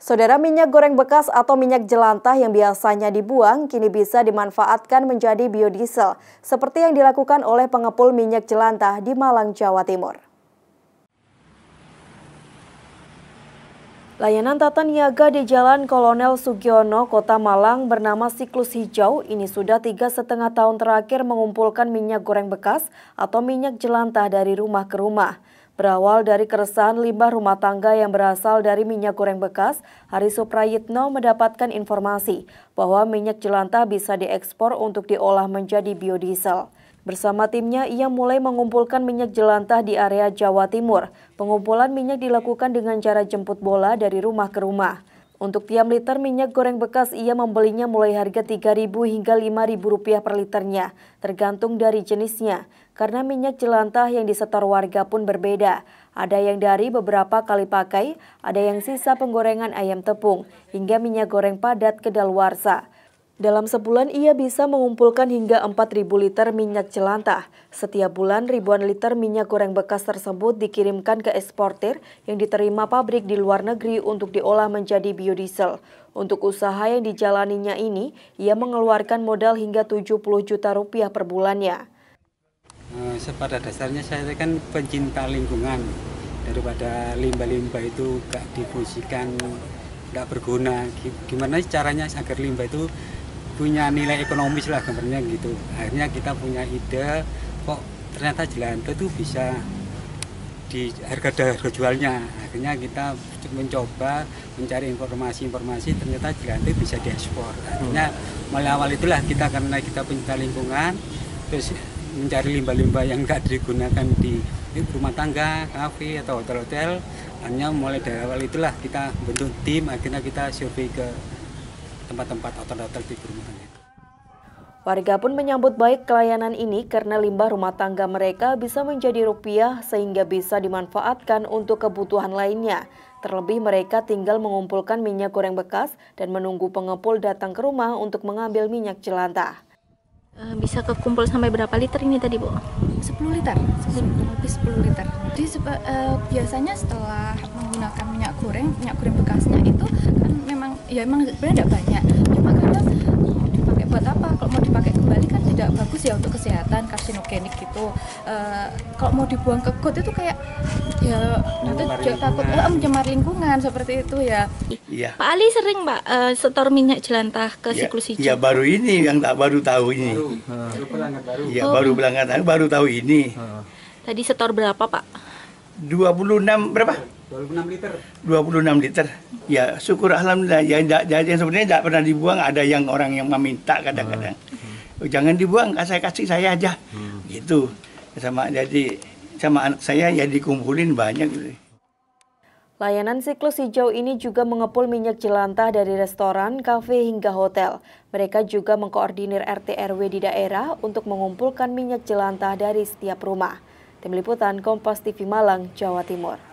Saudara minyak goreng bekas atau minyak jelantah yang biasanya dibuang kini bisa dimanfaatkan menjadi biodiesel, seperti yang dilakukan oleh pengepul minyak jelantah di Malang, Jawa Timur. Layanan tata niaga di Jalan Kolonel Sugiono, Kota Malang bernama Siklus Hijau ini sudah tiga setengah tahun terakhir mengumpulkan minyak goreng bekas atau minyak jelantah dari rumah ke rumah. Berawal dari keresahan limbah rumah tangga yang berasal dari minyak goreng bekas, Hari Suprayitno mendapatkan informasi bahwa minyak jelantah bisa diekspor untuk diolah menjadi biodiesel. Bersama timnya, ia mulai mengumpulkan minyak jelantah di area Jawa Timur. Pengumpulan minyak dilakukan dengan cara jemput bola dari rumah ke rumah. Untuk tiap liter minyak goreng bekas, ia membelinya mulai harga Rp3.000 hingga Rp5.000 per liternya, tergantung dari jenisnya. Karena minyak jelantah yang disetor warga pun berbeda. Ada yang dari beberapa kali pakai, ada yang sisa penggorengan ayam tepung, hingga minyak goreng padat kedaluarsa. Dalam sebulan ia bisa mengumpulkan hingga 4.000 liter minyak jelantah. Setiap bulan ribuan liter minyak goreng bekas tersebut dikirimkan ke eksportir yang diterima pabrik di luar negeri untuk diolah menjadi biodiesel. Untuk usaha yang dijalaninya ini, ia mengeluarkan modal hingga 70 juta rupiah per bulannya. Eh, sepada dasarnya saya kan pencinta lingkungan. Daripada limbah-limbah itu gak difungsikan, gak berguna. Gimana caranya agar limbah itu punya nilai ekonomis lah gambarnya gitu akhirnya kita punya ide kok ternyata jelantah itu bisa di harga harga jualnya akhirnya kita mencoba mencari informasi-informasi ternyata jelantah bisa diekspor akhirnya mulai awal itulah kita karena kita pencinta lingkungan terus mencari limbah-limbah yang enggak digunakan di, di rumah tangga, kafe atau hotel-hotel. Hanya mulai dari awal itulah kita bentuk tim, akhirnya kita survei ke tempat-tempat atau hotel di perumahan itu. Warga pun menyambut baik kelayanan ini karena limbah rumah tangga mereka bisa menjadi rupiah sehingga bisa dimanfaatkan untuk kebutuhan lainnya. Terlebih mereka tinggal mengumpulkan minyak goreng bekas dan menunggu pengepul datang ke rumah untuk mengambil minyak jelantah. Eh, bisa kekumpul sampai berapa liter ini tadi Bu? 10 liter, 10, lebih 10 liter. Jadi uh, biasanya setelah menggunakan minyak goreng, minyak goreng bekasnya itu kan memang ya memang sebenarnya tidak banyak. sinogenik gitu uh, kalau mau dibuang ke got itu kayak ya nanti juga takut eh, mencemar lingkungan seperti itu ya. Iya. Pak Ali sering Pak uh, setor minyak jelantah ke ya, siklus hijau. Ya baru ini yang tak baru tahu ini. Baru, baru pelanggan baru. Ya oh. baru pelanggan baru, tahu ini. Eh, tadi setor berapa Pak? 26 berapa? 26 liter. 26 liter. Ya, syukur alhamdulillah. Ya, ya, ya sebenarnya tidak pernah dibuang. Ada yang orang yang meminta kadang-kadang. Hmm jangan dibuang ah, saya kasih saya aja hmm. gitu sama jadi sama anak saya ya dikumpulin banyak gitu. Layanan siklus hijau ini juga mengepul minyak jelantah dari restoran, kafe hingga hotel. Mereka juga mengkoordinir RT RW di daerah untuk mengumpulkan minyak jelantah dari setiap rumah. Tim Liputan Kompas TV Malang, Jawa Timur.